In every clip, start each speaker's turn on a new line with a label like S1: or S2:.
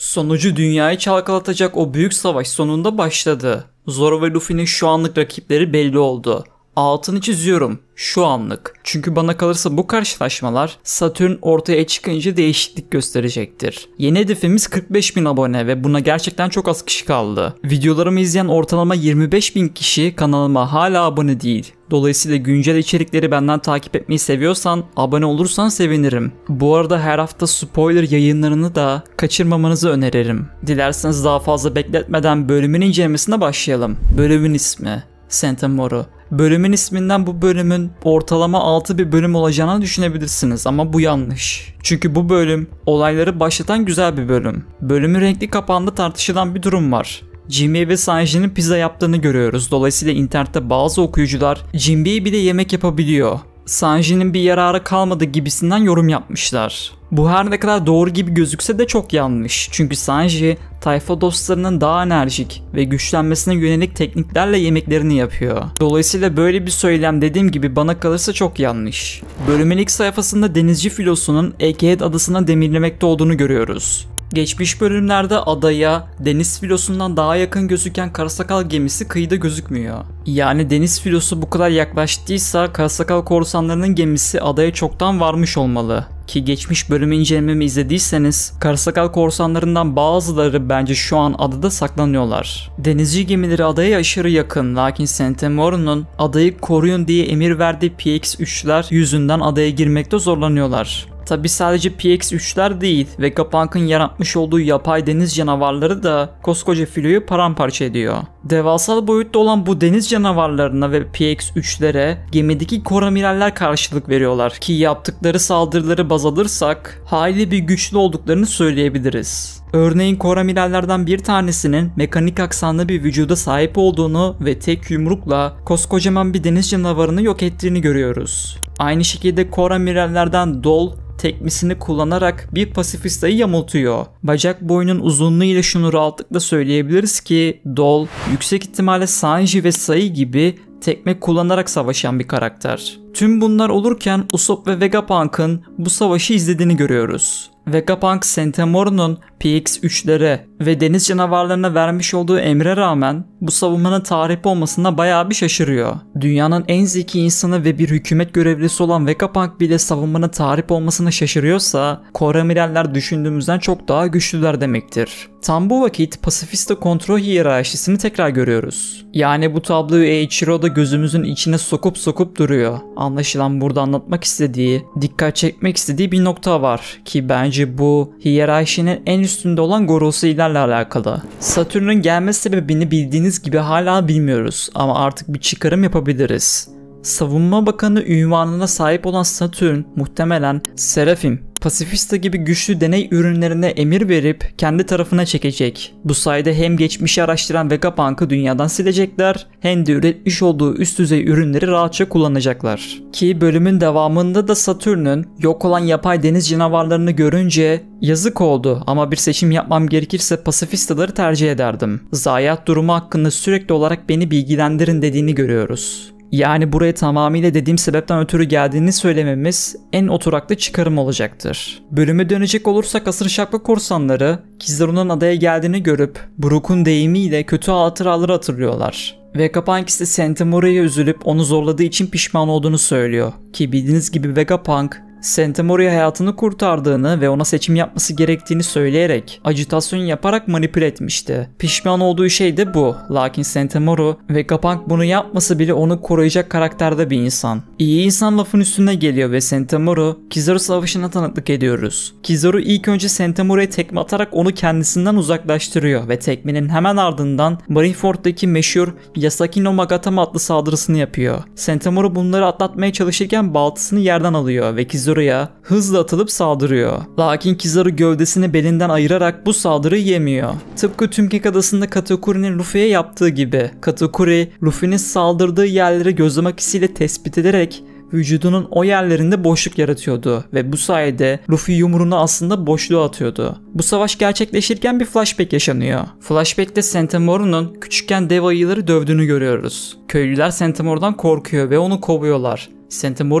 S1: Sonucu dünyayı çalkalatacak o büyük savaş sonunda başladı. Zoro ve Luffy'nin şu anlık rakipleri belli oldu altını çiziyorum şu anlık. Çünkü bana kalırsa bu karşılaşmalar Satürn ortaya çıkınca değişiklik gösterecektir. Yeni hedefimiz 45 bin abone ve buna gerçekten çok az kişi kaldı. Videolarımı izleyen ortalama 25 bin kişi kanalıma hala abone değil. Dolayısıyla güncel içerikleri benden takip etmeyi seviyorsan abone olursan sevinirim. Bu arada her hafta spoiler yayınlarını da kaçırmamanızı öneririm. Dilerseniz daha fazla bekletmeden bölümün incelemesine başlayalım. Bölümün ismi Santa Moro bölümün isminden bu bölümün ortalama 6 bir bölüm olacağını düşünebilirsiniz ama bu yanlış. Çünkü bu bölüm olayları başlatan güzel bir bölüm. Bölümün renkli kapağında tartışılan bir durum var. Jimmy ve Sanji'nin pizza yaptığını görüyoruz. Dolayısıyla internette bazı okuyucular Jimmy'yi bir de yemek yapabiliyor. Sanji'nin bir yararı kalmadı gibisinden yorum yapmışlar. Bu her ne kadar doğru gibi gözükse de çok yanlış. Çünkü Sanji tayfa dostlarının daha enerjik ve güçlenmesine yönelik tekniklerle yemeklerini yapıyor. Dolayısıyla böyle bir söylem dediğim gibi bana kalırsa çok yanlış. Bölümün ilk sayfasında denizci filosunun Egghead adasına demirlemekte olduğunu görüyoruz. Geçmiş bölümlerde adaya deniz filosundan daha yakın gözüken karasakal gemisi kıyıda gözükmüyor. Yani deniz filosu bu kadar yaklaştıysa karasakal korsanlarının gemisi adaya çoktan varmış olmalı. Ki geçmiş bölümü incelememi izlediyseniz karasakal korsanlarından bazıları bence şu an adada saklanıyorlar. Denizci gemileri adaya aşırı yakın lakin Sentemoro'nun adayı koruyun diye emir verdiği PX3'ler yüzünden adaya girmekte zorlanıyorlar. Tabi sadece PX3'ler değil Vegapunk'ın yaratmış olduğu yapay deniz canavarları da koskoca filoyu paramparça ediyor. Devasal boyutta olan bu deniz canavarlarına ve PX3'lere gemideki koramiraller karşılık veriyorlar ki yaptıkları saldırıları baz alırsak hayli bir güçlü olduklarını söyleyebiliriz. Örneğin koramirallerden bir tanesinin mekanik aksanlı bir vücuda sahip olduğunu ve tek yumrukla koskocaman bir deniz canavarını yok ettiğini görüyoruz. Aynı şekilde koramirallerden Dol tekmesini kullanarak bir pasifistayı yamultuyor. Bacak boyunun uzunluğu ile şunu rahatlıkla söyleyebiliriz ki Dol yüksek ihtimalle Sanji ve Sai gibi tekme kullanarak savaşan bir karakter. Tüm bunlar olurken Usopp ve Vegapunk'ın bu savaşı izlediğini görüyoruz. Vegapunk Sentamor'un PX-3'lere ve deniz canavarlarına vermiş olduğu emre rağmen bu savunmanın tarif olmasına bayağı bir şaşırıyor. Dünyanın en zeki insanı ve bir hükümet görevlisi olan Vegapunk bile savunmanın tarif olmasına şaşırıyorsa Koramiraller düşündüğümüzden çok daha güçlüler demektir. Tam bu vakit pasifiste kontrol hiyerarşisini tekrar görüyoruz. Yani bu tabloyu Eiichiro da gözümüzün içine sokup sokup duruyor anlaşılan burada anlatmak istediği, dikkat çekmek istediği bir nokta var ki bence bu hiyerarşinin en üstünde olan Goroseilerle alakalı. Satürn'ün gelme sebebini bildiğiniz gibi hala bilmiyoruz ama artık bir çıkarım yapabiliriz. Savunma Bakanı ünvanına sahip olan Satürn muhtemelen Serafim pasifista gibi güçlü deney ürünlerine emir verip kendi tarafına çekecek. Bu sayede hem geçmişi araştıran Vegapunk'ı dünyadan silecekler hem de üretmiş olduğu üst düzey ürünleri rahatça kullanacaklar. Ki bölümün devamında da Satürn'ün yok olan yapay deniz canavarlarını görünce yazık oldu ama bir seçim yapmam gerekirse pasifistaları tercih ederdim. Zayiat durumu hakkında sürekli olarak beni bilgilendirin dediğini görüyoruz. Yani buraya tamamıyla dediğim sebepten ötürü geldiğini söylememiz en oturaklı çıkarım olacaktır. Bölüme dönecek olursak asır şapka korsanları Kizaru'nun adaya geldiğini görüp Brook'un deyimiyle kötü hatıraları hatırlıyorlar. Ve Kapankis de Sentamora'ya üzülüp onu zorladığı için pişman olduğunu söylüyor. Ki bildiğiniz gibi Vegapunk Sentamori hayatını kurtardığını ve ona seçim yapması gerektiğini söyleyerek acitasyon yaparak manipüle etmişti. Pişman olduğu şey de bu. Lakin Sentamori ve Kapank bunu yapması bile onu koruyacak karakterde bir insan. İyi insan lafın üstüne geliyor ve Sentamori Kizaru savaşına tanıklık ediyoruz. Kizaru ilk önce Sentamori'ye tekme atarak onu kendisinden uzaklaştırıyor ve tekmenin hemen ardından Marineford'daki meşhur Yasakino Magatama adlı saldırısını yapıyor. Sentamori bunları atlatmaya çalışırken baltasını yerden alıyor ve Kizaru Kizaru'ya hızla atılıp saldırıyor. Lakin Kizaru gövdesini belinden ayırarak bu saldırıyı yemiyor. Tıpkı Tümkek Adası'nda Katakuri'nin Luffy'ye yaptığı gibi. Katakuri, Luffy'nin saldırdığı yerleri gözlem akisiyle tespit ederek vücudunun o yerlerinde boşluk yaratıyordu ve bu sayede Luffy yumruğunu aslında boşluğa atıyordu. Bu savaş gerçekleşirken bir flashback yaşanıyor. Flashback'te Sentamoru'nun küçükken dev ayıları dövdüğünü görüyoruz. Köylüler Sentamoru'dan korkuyor ve onu kovuyorlar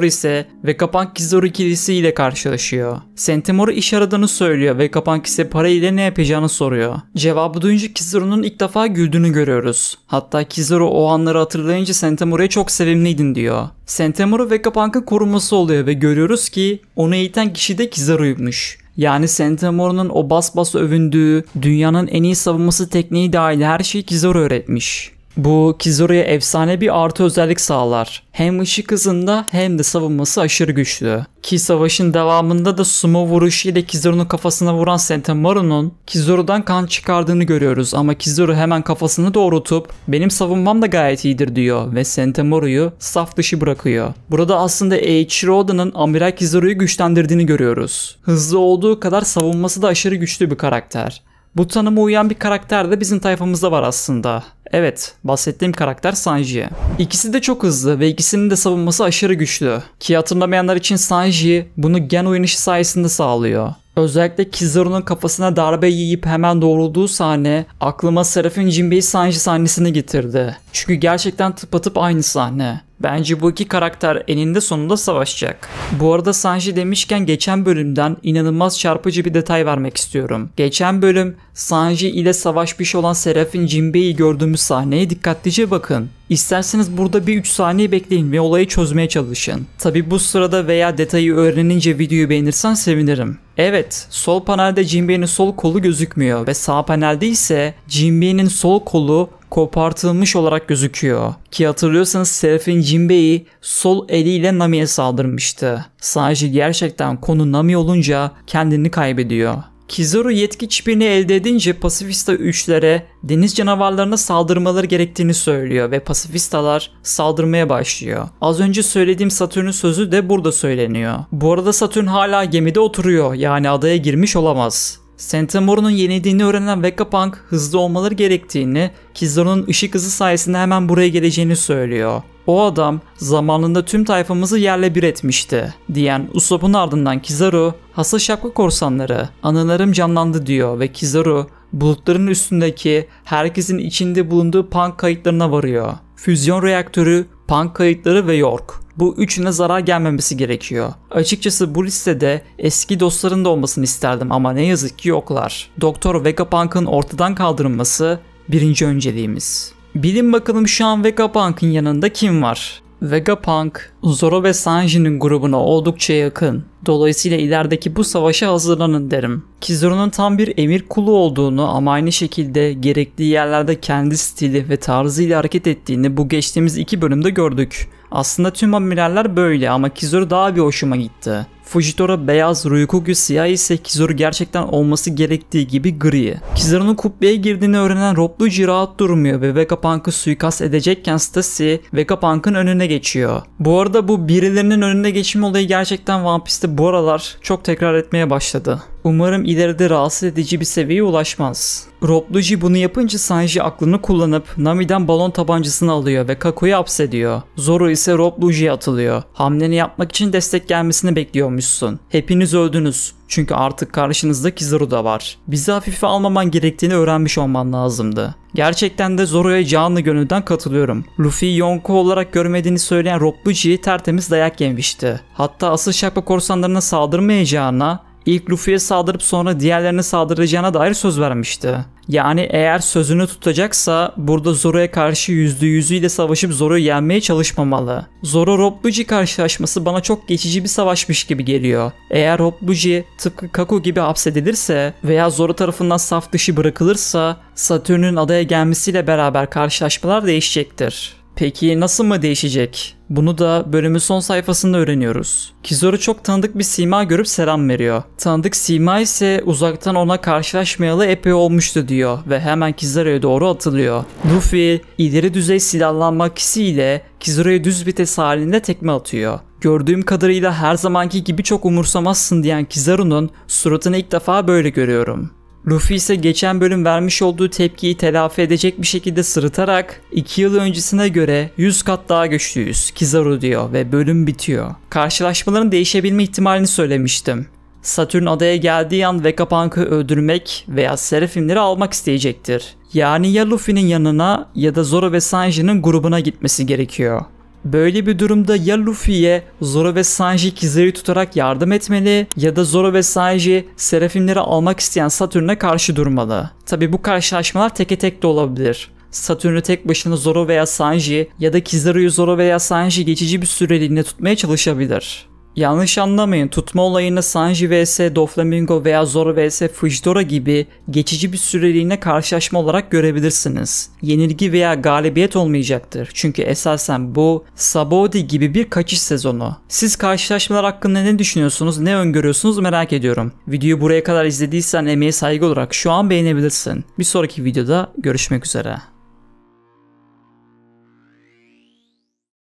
S1: ise ve Kapan Kizaru ikilisi ile karşılaşıyor. Sentimore iş aradığını söylüyor ve Kapan Kise parayla ne yapacağını soruyor. Cevabı duyunca Kizaru'nun ilk defa güldüğünü görüyoruz. Hatta Kizaru o anları hatırlayınca Sentimore'ye çok sevimliydin diyor. Sentimore ve Kapank'ın koruması oluyor ve görüyoruz ki onu eğiten kişi de Kizaru'ymuş. Yani Sentamora'nın o bas bas övündüğü, dünyanın en iyi savunması tekniği dahil her şeyi Kizaru öğretmiş. Bu Kizaru'ya efsane bir artı özellik sağlar. Hem ışık hızında hem de savunması aşırı güçlü. Ki savaşın devamında da sumo vuruşu ile Kizaru'nun kafasına vuran Sentamaru'nun Kizaru'dan kan çıkardığını görüyoruz ama Kizaru hemen kafasını doğrultup benim savunmam da gayet iyidir diyor ve Sentamaru'yu saf dışı bırakıyor. Burada aslında Eiichiro Oda'nın Amiral Kizaru'yu güçlendirdiğini görüyoruz. Hızlı olduğu kadar savunması da aşırı güçlü bir karakter. Bu tanıma uyan bir karakter de bizim tayfamızda var aslında. Evet, bahsettiğim karakter Sanji. İkisi de çok hızlı ve ikisinin de savunması aşırı güçlü. Ki hatırlamayanlar için Sanji bunu gen oynayışı sayesinde sağlıyor. Özellikle Kizaru'nun kafasına darbe yiyip hemen doğrulduğu sahne aklıma Seraphin Jinbei Sanji sahnesini getirdi. Çünkü gerçekten tıpatıp aynı sahne. Bence bu iki karakter eninde sonunda savaşacak. Bu arada Sanji demişken geçen bölümden inanılmaz çarpıcı bir detay vermek istiyorum. Geçen bölüm Sanji ile savaşmış olan Seraf'in Jinbei'yi gördüğümüz sahneye dikkatlice bakın. İsterseniz burada bir 3 saniye bekleyin ve olayı çözmeye çalışın. Tabi bu sırada veya detayı öğrenince videoyu beğenirsen sevinirim. Evet, sol panelde Jinbei'nin sol kolu gözükmüyor ve sağ panelde ise Jinbei'nin sol kolu kopartılmış olarak gözüküyor. Ki hatırlıyorsanız Seraph'in Jinbei'yi sol eliyle Nami'ye saldırmıştı. Sanji gerçekten konu Nami olunca kendini kaybediyor. Kizaru yetki çipini elde edince pasifista 3'lere deniz canavarlarına saldırmaları gerektiğini söylüyor ve pasifistalar saldırmaya başlıyor. Az önce söylediğim Satürn'ün sözü de burada söyleniyor. Bu arada Satürn hala gemide oturuyor yani adaya girmiş olamaz. Sentamoru'nun yenildiğini öğrenen Vegapunk hızlı olmaları gerektiğini, Kizaru'nun ışık hızı sayesinde hemen buraya geleceğini söylüyor o adam zamanında tüm tayfamızı yerle bir etmişti diyen Usopp'un ardından Kizaru, Hasa Şapka Korsanları, anılarım canlandı diyor ve Kizaru bulutların üstündeki herkesin içinde bulunduğu punk kayıtlarına varıyor. Füzyon reaktörü, punk kayıtları ve York. Bu üçüne zarar gelmemesi gerekiyor. Açıkçası bu listede eski dostların da olmasını isterdim ama ne yazık ki yoklar. Doktor Vegapunk'ın ortadan kaldırılması birinci önceliğimiz. Bilin bakalım şu an Vegapunk'ın yanında kim var? Vegapunk, Zoro ve Sanji'nin grubuna oldukça yakın. Dolayısıyla ilerideki bu savaşa hazırlanın derim. Kizaru'nun tam bir emir kulu olduğunu ama aynı şekilde gerekli yerlerde kendi stili ve tarzıyla hareket ettiğini bu geçtiğimiz iki bölümde gördük. Aslında tüm amiraller böyle ama Kizaru daha bir hoşuma gitti. Fujitora beyaz, Ryukugu siyah ise Kizaru gerçekten olması gerektiği gibi gri. Kizaru'nun kubbeye girdiğini öğrenen Rob rahat durmuyor ve Vegapunk'ı suikast edecekken Stacy Vegapunk'ın önüne geçiyor. Bu arada bu birilerinin önüne geçme olayı gerçekten One Piece'te bu aralar çok tekrar etmeye başladı. Umarım ileride rahatsız edici bir seviyeye ulaşmaz. Rob bunu yapınca Sanji aklını kullanıp Nami'den balon tabancasını alıyor ve Kaku'yu hapsediyor. Zoro ise Rob atılıyor. Hamleni yapmak için destek gelmesini bekliyormuşsun. Hepiniz öldünüz. Çünkü artık karşınızda Kizaru da var. Bizi hafife almaman gerektiğini öğrenmiş olman lazımdı. Gerçekten de Zoro'ya canlı gönülden katılıyorum. Luffy Yonko olarak görmediğini söyleyen Rob tertemiz dayak yemişti. Hatta asıl şapka korsanlarına saldırmayacağına ilk Luffy'ye saldırıp sonra diğerlerine saldıracağına dair söz vermişti. Yani eğer sözünü tutacaksa burada Zoro'ya karşı yüzde yüzüyle savaşıp Zoro'yu yenmeye çalışmamalı. Zoro Rob Luigi karşılaşması bana çok geçici bir savaşmış gibi geliyor. Eğer Rob Luigi tıpkı Kaku gibi hapsedilirse veya Zoro tarafından saf dışı bırakılırsa Satürn'ün adaya gelmesiyle beraber karşılaşmalar değişecektir. Peki nasıl mı değişecek? Bunu da bölümün son sayfasında öğreniyoruz. Kizaru çok tanıdık bir sima görüp selam veriyor. Tanıdık sima ise uzaktan ona karşılaşmayalı epey olmuştu diyor ve hemen Kizaru'ya doğru atılıyor. Luffy ileri düzey silahlanma kisiyle Kizaru'ya düz vites halinde tekme atıyor. Gördüğüm kadarıyla her zamanki gibi çok umursamazsın diyen Kizaru'nun suratını ilk defa böyle görüyorum. Luffy ise geçen bölüm vermiş olduğu tepkiyi telafi edecek bir şekilde sırıtarak 2 yıl öncesine göre 100 kat daha güçlüyüz Kizaru diyor ve bölüm bitiyor. Karşılaşmaların değişebilme ihtimalini söylemiştim. Satürn adaya geldiği an Vegapunk'ı öldürmek veya Seraphim'leri almak isteyecektir. Yani ya Luffy'nin yanına ya da Zoro ve Sanji'nin grubuna gitmesi gerekiyor. Böyle bir durumda ya Luffy'ye Zoro ve Sanji Kizaru'yu tutarak yardım etmeli ya da Zoro ve Sanji Serafimleri almak isteyen Satürn'e karşı durmalı. Tabi bu karşılaşmalar teke tek de olabilir. Satürn'ü tek başına Zoro veya Sanji ya da Kizaru'yu Zoro veya Sanji geçici bir süreliğine tutmaya çalışabilir. Yanlış anlamayın tutma olayını Sanji vs Doflamingo veya Zoro vs Fujdora gibi geçici bir süreliğine karşılaşma olarak görebilirsiniz. Yenilgi veya galibiyet olmayacaktır çünkü esasen bu Sabaody gibi bir kaçış sezonu. Siz karşılaşmalar hakkında ne düşünüyorsunuz ne öngörüyorsunuz merak ediyorum. Videoyu buraya kadar izlediysen emeğe saygı olarak şu an beğenebilirsin. Bir sonraki videoda görüşmek üzere.